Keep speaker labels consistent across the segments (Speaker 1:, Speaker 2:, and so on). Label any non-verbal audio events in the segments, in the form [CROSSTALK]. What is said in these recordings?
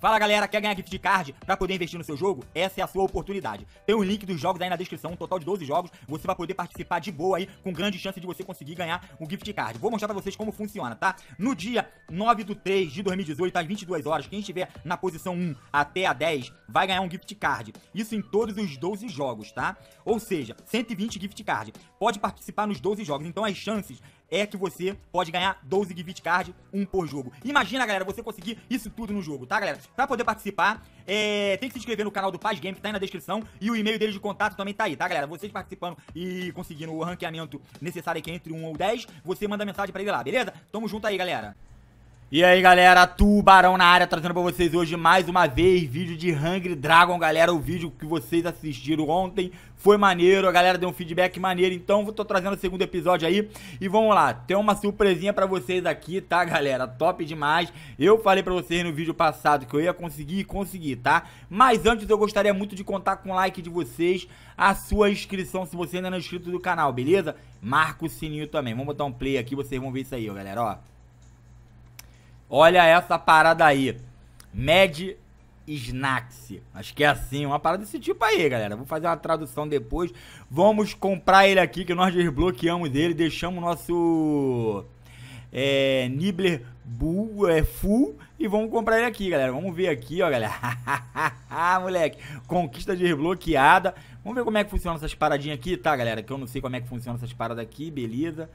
Speaker 1: Fala galera, quer ganhar gift card para poder investir no seu jogo? Essa é a sua oportunidade. Tem o link dos jogos aí na descrição, um total de 12 jogos. Você vai poder participar de boa aí, com grande chance de você conseguir ganhar um gift card. Vou mostrar para vocês como funciona, tá? No dia 9 do 3 de 2018, às 22 horas, quem estiver na posição 1 até a 10 vai ganhar um gift card. Isso em todos os 12 jogos, tá? Ou seja, 120 gift card. Pode participar nos 12 jogos, então as chances é que você pode ganhar 12 gift card, um por jogo. Imagina, galera, você conseguir isso tudo no jogo, tá, galera? Pra poder participar, é, tem que se inscrever no canal do Paz Game, que tá aí na descrição, e o e-mail dele de contato também tá aí, tá, galera? Vocês participando e conseguindo o ranqueamento necessário aqui entre 1 ou 10, você manda mensagem pra ele lá, beleza? Tamo junto aí, galera. E aí galera, Tubarão na área, trazendo pra vocês hoje mais uma vez vídeo de Hungry Dragon, galera, o vídeo que vocês assistiram ontem foi maneiro, a galera deu um feedback maneiro, então tô trazendo o segundo episódio aí e vamos lá, tem uma surpresinha pra vocês aqui, tá galera, top demais, eu falei pra vocês no vídeo passado que eu ia conseguir e consegui, tá? Mas antes eu gostaria muito de contar com o like de vocês, a sua inscrição se você ainda não é inscrito do canal, beleza? Marca o sininho também, vamos botar um play aqui, vocês vão ver isso aí, ó galera, ó. Olha essa parada aí. Med Snacks. Acho que é assim, uma parada desse tipo aí, galera. Vou fazer uma tradução depois. Vamos comprar ele aqui, que nós desbloqueamos ele. Deixamos o nosso é, Nibbler Bull, é, Full e vamos comprar ele aqui, galera. Vamos ver aqui, ó, galera. [LAUGHS] Moleque, conquista desbloqueada. Vamos ver como é que funciona essas paradinhas aqui, tá, galera? Que eu não sei como é que funciona essas paradas aqui, beleza.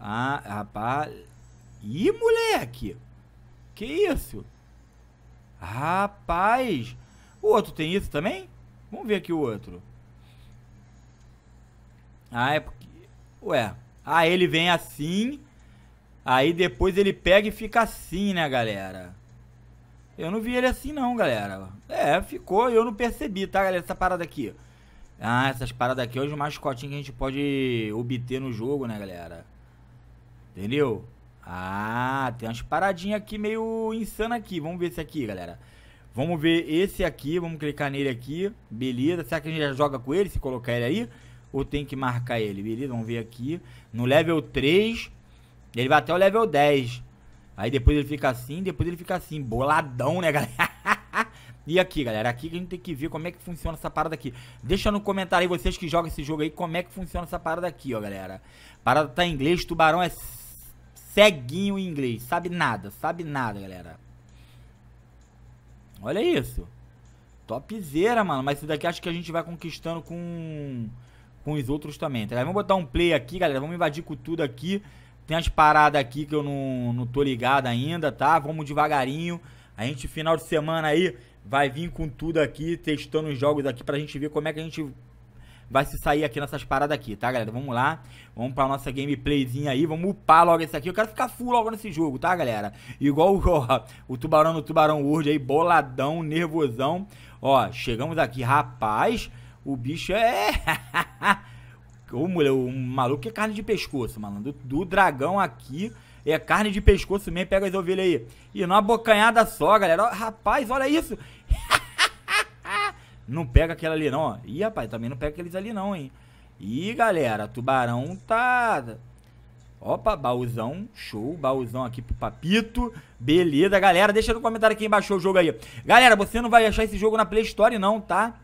Speaker 1: Ah, rapaz. Ih, moleque. Que isso? Rapaz! O outro tem isso também? Vamos ver aqui o outro. Ah, é porque. Ué. Ah, ele vem assim. Aí depois ele pega e fica assim, né, galera? Eu não vi ele assim, não, galera. É, ficou. Eu não percebi, tá, galera? Essa parada aqui. Ah, essas paradas aqui é o mascotinho que a gente pode obter no jogo, né, galera? Entendeu? Ah, tem umas paradinhas aqui meio insana aqui. Vamos ver esse aqui, galera. Vamos ver esse aqui, vamos clicar nele aqui. Beleza, será que a gente já joga com ele, se colocar ele aí? Ou tem que marcar ele? Beleza, vamos ver aqui. No level 3, ele vai até o level 10. Aí depois ele fica assim, depois ele fica assim, boladão, né, galera? [LAUGHS] E aqui, galera, aqui que a gente tem que ver como é que funciona essa parada aqui. Deixa no comentário aí vocês que jogam esse jogo aí, como é que funciona essa parada aqui, ó, galera. Parada tá em inglês, tubarão é ceguinho em inglês. Sabe nada, sabe nada, galera. Olha isso. Topzera, mano. Mas isso daqui acho que a gente vai conquistando com, com os outros também, tá? Vamos botar um play aqui, galera. Vamos invadir com tudo aqui. Tem as paradas aqui que eu não, não tô ligado ainda, tá? Vamos devagarinho. A gente, final de semana aí, vai vir com tudo aqui, testando os jogos aqui pra gente ver como é que a gente vai se sair aqui nessas paradas aqui, tá, galera? Vamos lá, vamos pra nossa gameplayzinha aí, vamos upar logo esse aqui. Eu quero ficar full logo nesse jogo, tá, galera? Igual ó, o Tubarão no Tubarão World aí, boladão, nervosão. Ó, chegamos aqui, rapaz, o bicho é... [LAUGHS] Ô, o maluco é carne de pescoço, mano. Do, do dragão aqui... É carne de pescoço mesmo, pega as ovelhas aí. E numa bocanhada só, galera. Rapaz, olha isso. [LAUGHS] Não pega aquela ali, não, ó. Ih, rapaz, também não pega aqueles ali, não, hein. Ih, galera, tubarão tá... Opa, baúzão, show, baúzão aqui pro papito Beleza, galera, deixa no comentário quem baixou o jogo aí Galera, você não vai achar esse jogo na Play Store não, tá?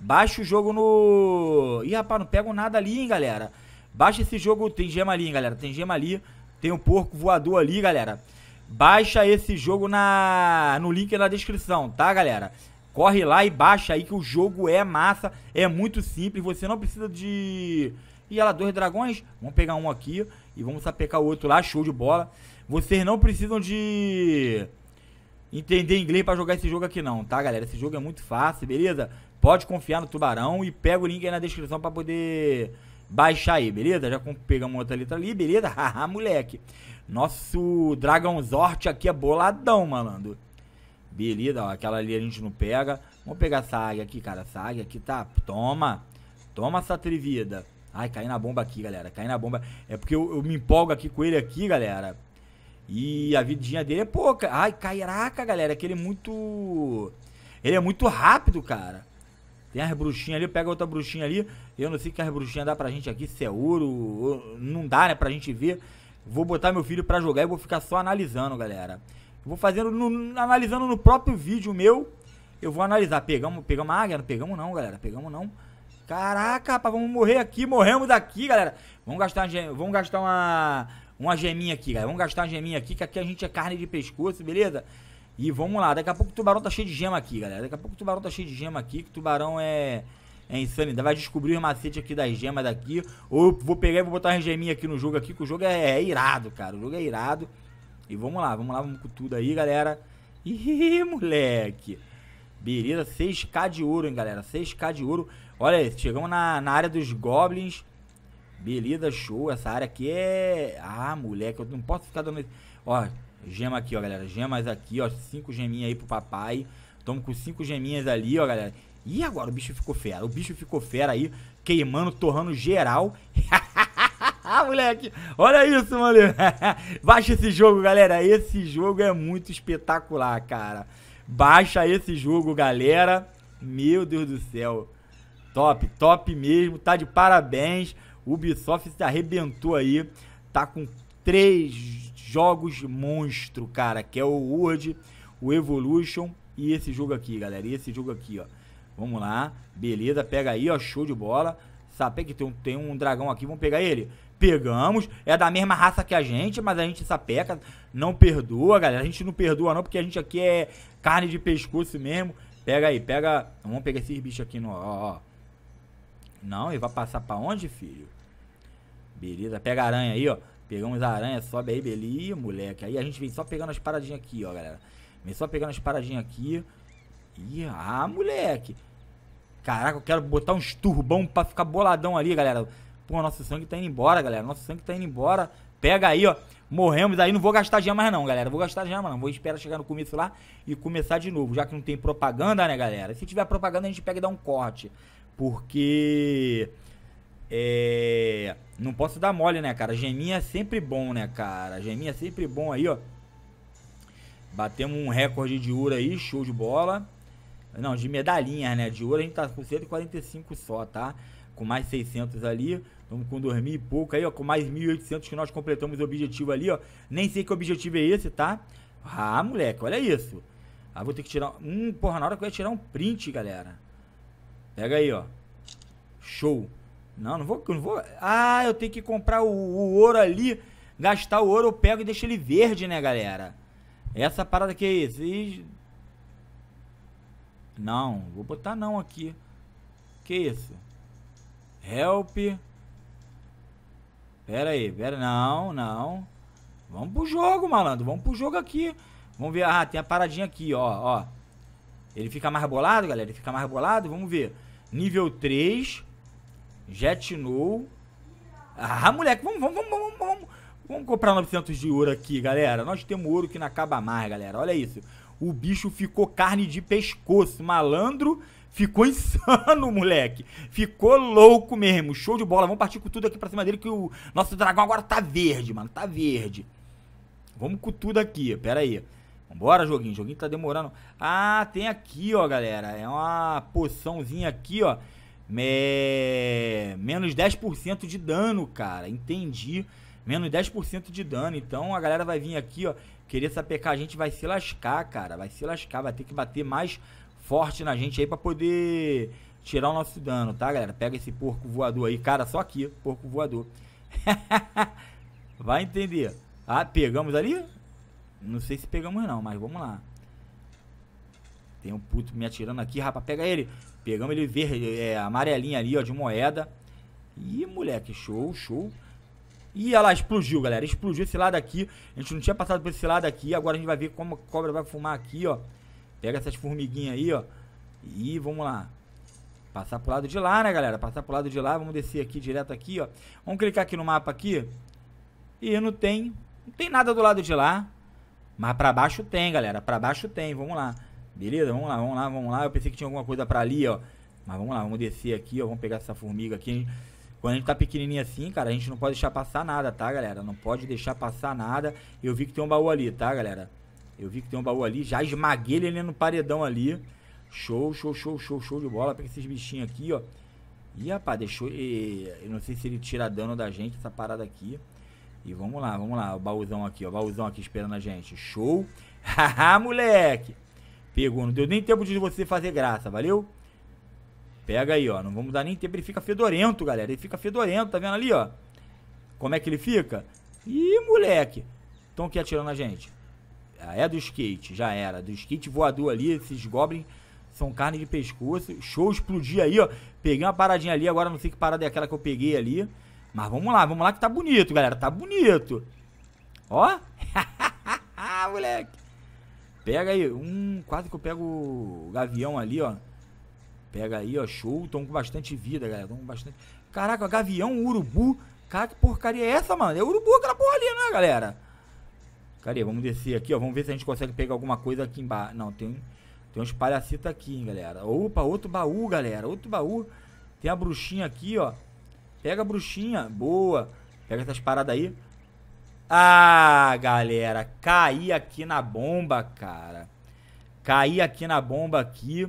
Speaker 1: Baixa o jogo no... Ih, rapaz, não pego nada ali, hein, galera Baixa esse jogo, tem gema ali, hein, galera Tem gema ali, tem o um porco voador ali, galera Baixa esse jogo na... no link na descrição, tá, galera? Corre lá e baixa aí que o jogo é massa, é muito simples, você não precisa de... E ela, dois dragões, vamos pegar um aqui e vamos sapecar o outro lá, show de bola. Vocês não precisam de entender inglês para jogar esse jogo aqui não, tá galera? Esse jogo é muito fácil, beleza? Pode confiar no Tubarão e pega o link aí na descrição para poder baixar aí, beleza? Já pegamos outra letra ali, beleza? [LAUGHS] Haha, moleque. Nosso Dragonzort aqui é boladão, malandro. Beleza, ó, aquela ali a gente não pega. Vamos pegar essa águia aqui, cara. Essa águia aqui tá. Toma! Toma essa atrevida. Ai, caí na bomba aqui, galera. Caí na bomba. É porque eu, eu me empolgo aqui com ele aqui, galera. E a vidinha dele é pouca. Ai, caraca, galera. É que ele é muito. Ele é muito rápido, cara. Tem as bruxinhas ali, pega outra bruxinha ali. Eu não sei que as bruxinhas dá pra gente aqui, se é ouro. Não dá, né, pra gente ver. Vou botar meu filho pra jogar e vou ficar só analisando, galera. Vou fazendo, no, analisando no próprio vídeo meu, eu vou analisar. Pegamos, pegamos a águia? Não pegamos não, galera. Pegamos não. Caraca, rapaz, vamos morrer aqui. Morremos daqui, galera. Vamos gastar, vamos gastar uma, uma geminha aqui, galera. Vamos gastar uma geminha aqui, que aqui a gente é carne de pescoço, beleza? E vamos lá. Daqui a pouco o tubarão tá cheio de gema aqui, galera. Daqui a pouco o tubarão tá cheio de gema aqui, que o tubarão é... É insanidade. Vai descobrir o macete aqui das gemas daqui. Ou vou pegar e vou botar uma geminha aqui no jogo aqui, que o jogo é, é irado, cara. O jogo é irado. E vamos lá, vamos lá, vamos com tudo aí, galera. Ih, moleque. Beleza, 6k de ouro, hein, galera. 6k de ouro. Olha aí, chegamos na, na área dos goblins. Beleza, show. Essa área aqui é... Ah, moleque, eu não posso ficar dando... Ó, gema aqui, ó, galera. Gemas aqui, ó. Cinco geminhas aí pro papai. Tamo com cinco geminhas ali, ó, galera. E agora o bicho ficou fera. O bicho ficou fera aí, queimando, torrando geral. [LAUGHS] Ah, moleque, olha isso, mano. [LAUGHS] Baixa esse jogo, galera. Esse jogo é muito espetacular, cara. Baixa esse jogo, galera. Meu Deus do céu. Top, top mesmo. Tá de parabéns. Ubisoft se arrebentou aí. Tá com três jogos monstro, cara. Que é o World, o Evolution e esse jogo aqui, galera. E esse jogo aqui, ó. Vamos lá. Beleza, pega aí, ó. Show de bola. Sabe que tem um, tem um dragão aqui. Vamos pegar ele? pegamos, é da mesma raça que a gente, mas a gente sapeca, não perdoa, galera. A gente não perdoa não, porque a gente aqui é carne de pescoço mesmo. Pega aí, pega, vamos pegar esses bichos aqui no, ó, ó. Não, ele vai passar pra onde, filho? Beleza, pega a aranha aí, ó. Pegamos a aranha, sobe aí, beleza, moleque. Aí a gente vem só pegando as paradinhas aqui, ó, galera. Vem só pegando as paradinhas aqui. Ih, ah, moleque. Caraca, eu quero botar uns turbão pra ficar boladão ali, galera. Pô, nosso sangue tá indo embora, galera. Nosso sangue tá indo embora. Pega aí, ó. Morremos aí. Não vou gastar gemas não, galera. Vou gastar gemas não. Vou esperar chegar no começo lá e começar de novo. Já que não tem propaganda, né, galera? Se tiver propaganda, a gente pega e dá um corte. Porque... É... Não posso dar mole, né, cara? Geminha é sempre bom, né, cara? Geminha é sempre bom aí, ó. Batemos um recorde de ouro aí, show de bola. Não, de medalhinhas, né? De ouro a gente tá com 145 só, tá? com mais 600 ali. Estamos com 2.000 e pouco aí, ó, com mais 1.800 que nós completamos o objetivo ali, ó. Nem sei que objetivo é esse, tá? Ah, moleque, olha isso. Ah, vou ter que tirar... Hum, porra, na hora que eu ia tirar um print, galera. Pega aí, ó. Show. Não, não vou, não vou... Ah, eu tenho que comprar o, o ouro ali. Gastar o ouro, eu pego e deixo ele verde, né, galera? Essa parada que é isso. Não, vou botar não aqui. Que isso? Help. Pera aí, pera. Não, não. Vamos pro jogo, malandro. Vamos pro jogo aqui. Vamos ver. Ah, tem a paradinha aqui, ó, ó. Ele fica mais bolado, galera. Ele fica mais bolado. Vamos ver. Nível 3. Jet No. Ah, moleque, vamos, vamos, vamos, vamos, vamos. comprar 900 de ouro aqui, galera. Nós temos ouro que não acaba mais, galera. Olha isso. O bicho ficou carne de pescoço. Malandro Ficou [LAUGHS] insano, moleque. Ficou louco mesmo. Show de bola. Vamos partir com tudo aqui pra cima dele, que o nosso dragão agora tá verde, mano. Tá verde. Vamos com tudo aqui. Pera aí. Vambora, joguinho. joguinho tá demorando. Ah, tem aqui, ó, galera. É uma poçãozinha aqui, ó. É... Menos 10% de dano, cara. Entendi. Menos 10% de dano. Então a galera vai vir aqui, ó. Querer sapecar a gente vai se lascar, cara. Vai se lascar. Vai ter que bater mais forte na gente aí para poder tirar o nosso dano, tá, galera? Pega esse porco voador aí, cara, só aqui, porco voador. [LAUGHS] Vai entender. Ah, pegamos ali? Não sei se pegamos não, mas vamos lá. Tem um puto me atirando aqui, rapaz, pega ele. Pegamos ele verde, é, amarelinha ali, ó, de moeda. Ih, moleque, show, show. E ela explodiu, galera. Explodiu esse lado aqui. A gente não tinha passado por esse lado aqui. Agora a gente vai ver como a cobra vai fumar aqui, ó. Pega essas formiguinhas aí, ó. E vamos lá. Passar pro lado de lá, né, galera? Passar pro lado de lá. Vamos descer aqui direto aqui, ó. Vamos clicar aqui no mapa aqui. E não tem... Não tem nada do lado de lá. Mas pra baixo tem, galera. Pra baixo tem. Vamos lá. Beleza? Vamos lá, vamos lá, vamos lá. Eu pensei que tinha alguma coisa pra ali, ó. Mas vamos lá, vamos descer aqui, ó. Vamos pegar essa formiga aqui. Quando a gente tá pequenininho assim, cara, a gente não pode deixar passar nada, tá, galera? Não pode deixar passar nada. Eu vi que tem um baú ali, tá, galera? Eu vi que tem um baú ali, já esmaguei ele ali no paredão ali. Show, show, show, show, show de bola. Pega esses bichinhos aqui, ó. Ih, rapaz, deixou. Eu não sei se ele tira dano da gente, essa parada aqui. E vamos lá, vamos lá. O baúzão aqui, ó. O baúzão aqui esperando a gente. Show. [LAUGHS] Haha, moleque. Pegou. Não deu nem tempo de você fazer graça, valeu? Pega aí, ó. Não vamos dar nem tempo. Ele fica fedorento, galera. Ele fica fedorento, tá vendo ali, ó? Como é que ele fica? Ih, moleque. Estão aqui atirando a gente. Ah, é do skate, já era. Do skate voador ali, esses goblins são carne de pescoço. Show, explodir aí, ó. Peguei uma paradinha ali, agora não sei que parada é aquela que eu peguei ali. Mas vamos lá, vamos lá que tá bonito, galera. Tá bonito. Ó. [LAUGHS] moleque. Pega aí. Um, quase que eu pego o gavião ali, ó. Pega aí, ó. Show. Tão com bastante vida, galera. Tão com bastante... Caraca, gavião, urubu. Cara, que porcaria é essa, mano? É urubu aquela porra ali, né, galera? Cadê? Vamos descer aqui, ó. Vamos ver se a gente consegue pegar alguma coisa aqui embaixo. Não, tem, tem uns palhacitos aqui, hein, galera. Opa, outro baú, galera. Outro baú. Tem a bruxinha aqui, ó. Pega a bruxinha. Boa. Pega essas paradas aí. Ah, galera. Caí aqui na bomba, cara. Caí aqui na bomba aqui.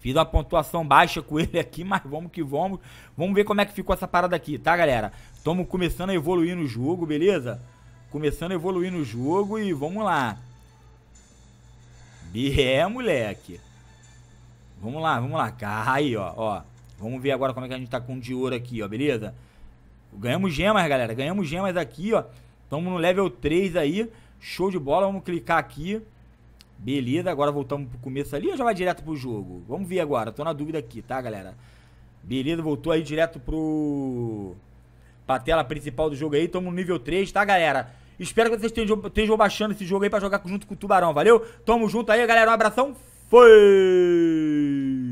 Speaker 1: Fiz uma pontuação baixa com ele aqui, [LAUGHS] mas vamos que vamos. Vamos ver como é que ficou essa parada aqui, tá, galera? Estamos começando a evoluir no jogo, beleza? começando a evoluir no jogo e vamos lá. É, moleque. Vamos lá, vamos lá. Cai, ó, ó. Vamos ver agora como é que a gente tá com de ouro aqui, ó, beleza? Ganhamos gemas, galera. Ganhamos gemas aqui, ó. Estamos no level 3 aí. Show de bola. Vamos clicar aqui. Beleza, agora voltamos pro começo ali ou já vai direto pro jogo? Vamos ver agora, tô na dúvida aqui, tá, galera? Beleza, voltou aí direto pro... Pra tela principal do jogo aí, tamo no nível 3, tá, galera? Espero que vocês estejam, estejam baixando esse jogo aí pra jogar junto com o Tubarão, valeu? Tamo junto aí, galera. Um abração. Foi!